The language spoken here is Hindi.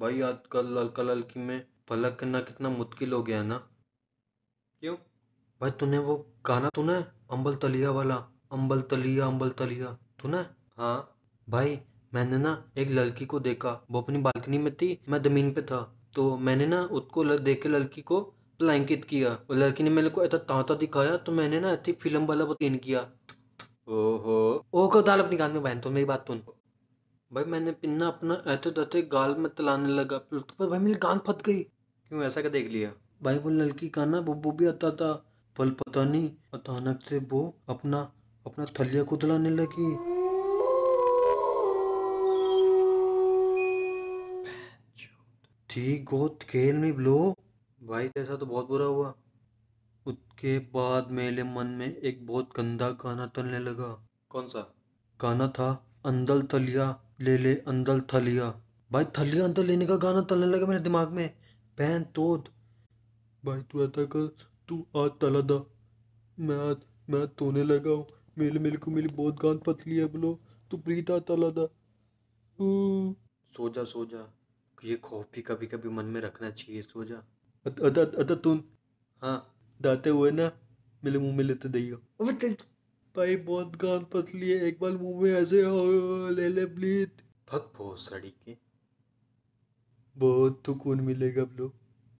भाई आजकल हल्का हल्की में पलक करना कितना मुश्किल हो गया है ना क्यों भाई तूने वो गाना तूने अम्बल तलिया वाला अम्बल तलिया अम्बल तलिया तूने हाँ भाई मैंने ना एक लड़की को देखा वो अपनी बालकनी में थी मैं जमीन पे था तो मैंने ना उसको देख के लड़की को प्लैंकित किया और लड़की ने मेरे को ऐसा तांता दिखाया तो मैंने ना ऐसी फिल्म वाला वो किया ओहो ओ को दाल अपनी गान में बहन तो मेरी बात सुन भाई मैंने पिन्ना अपना ऐते तैते गाल में तलाने लगा पर भाई मेरी कान फट गई क्यों ऐसा क्या देख लिया भाई वो लड़की का ना वो वो भी आता था पल पता नहीं अचानक से वो अपना अपना थलिया को तलाने लगी ठीक हो खेल में लो भाई ऐसा तो बहुत बुरा हुआ उसके बाद मेरे मन में एक बहुत गंदा गाना तलने लगा कौन सा गाना था अंदर तलिया ले ले अंदर थलिया भाई थलिया अंदर लेने का गाना तलने लगा मेरे दिमाग में पहन तो भाई तू ऐसा कर तू आज तला दा मैं आज मैं आज तोने लगा हूँ मिल मिल को मिल बहुत गांध पतली है बोलो तू प्रीत आ तला दा सो जा सो जा ये खौफ भी कभी कभी मन में रखना चाहिए सो जा अदा अदा तुम हाँ दाते हुए ना मिले मुँह में लेते दइयो भाई बहुत गांध पतली है एक बार मुंह में ऐसे ले ले ब्लीद बहुत सड़ी के बहुत सुकून मिलेगा अब लोग